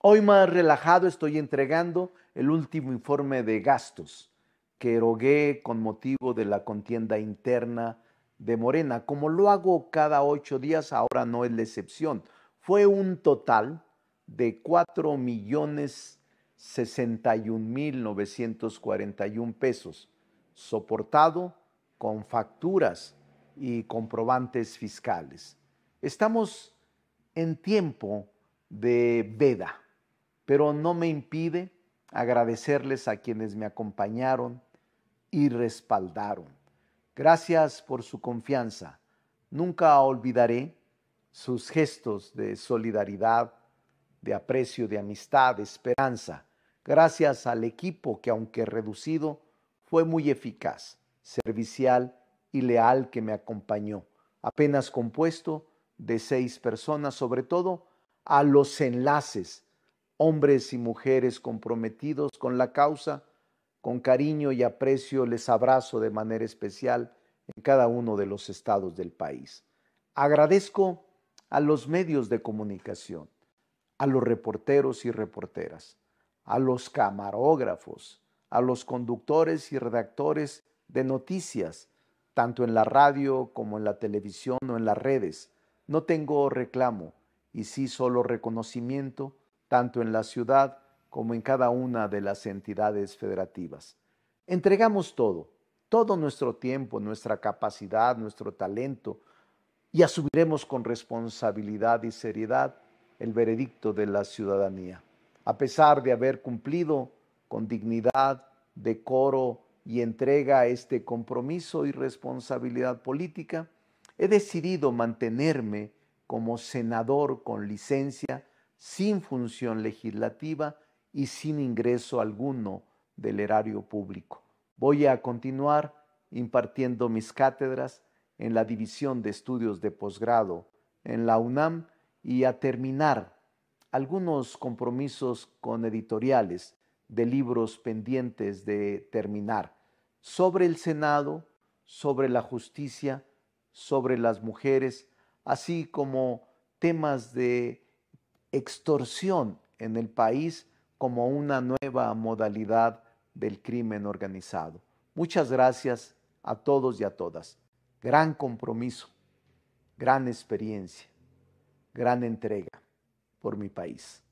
Hoy más relajado estoy entregando el último informe de gastos que erogué con motivo de la contienda interna de Morena. Como lo hago cada ocho días, ahora no es la excepción. Fue un total de cuatro millones mil pesos, soportado con facturas y comprobantes fiscales. Estamos en tiempo de veda pero no me impide agradecerles a quienes me acompañaron y respaldaron. Gracias por su confianza. Nunca olvidaré sus gestos de solidaridad, de aprecio, de amistad, de esperanza. Gracias al equipo que, aunque reducido, fue muy eficaz, servicial y leal que me acompañó, apenas compuesto de seis personas, sobre todo a los enlaces Hombres y mujeres comprometidos con la causa, con cariño y aprecio les abrazo de manera especial en cada uno de los estados del país. Agradezco a los medios de comunicación, a los reporteros y reporteras, a los camarógrafos, a los conductores y redactores de noticias, tanto en la radio como en la televisión o en las redes. No tengo reclamo y sí solo reconocimiento tanto en la ciudad como en cada una de las entidades federativas. Entregamos todo, todo nuestro tiempo, nuestra capacidad, nuestro talento, y asumiremos con responsabilidad y seriedad el veredicto de la ciudadanía. A pesar de haber cumplido con dignidad, decoro y entrega este compromiso y responsabilidad política, he decidido mantenerme como senador con licencia sin función legislativa y sin ingreso alguno del erario público. Voy a continuar impartiendo mis cátedras en la División de Estudios de Posgrado en la UNAM y a terminar algunos compromisos con editoriales de libros pendientes de terminar sobre el Senado, sobre la justicia, sobre las mujeres, así como temas de extorsión en el país como una nueva modalidad del crimen organizado. Muchas gracias a todos y a todas. Gran compromiso, gran experiencia, gran entrega por mi país.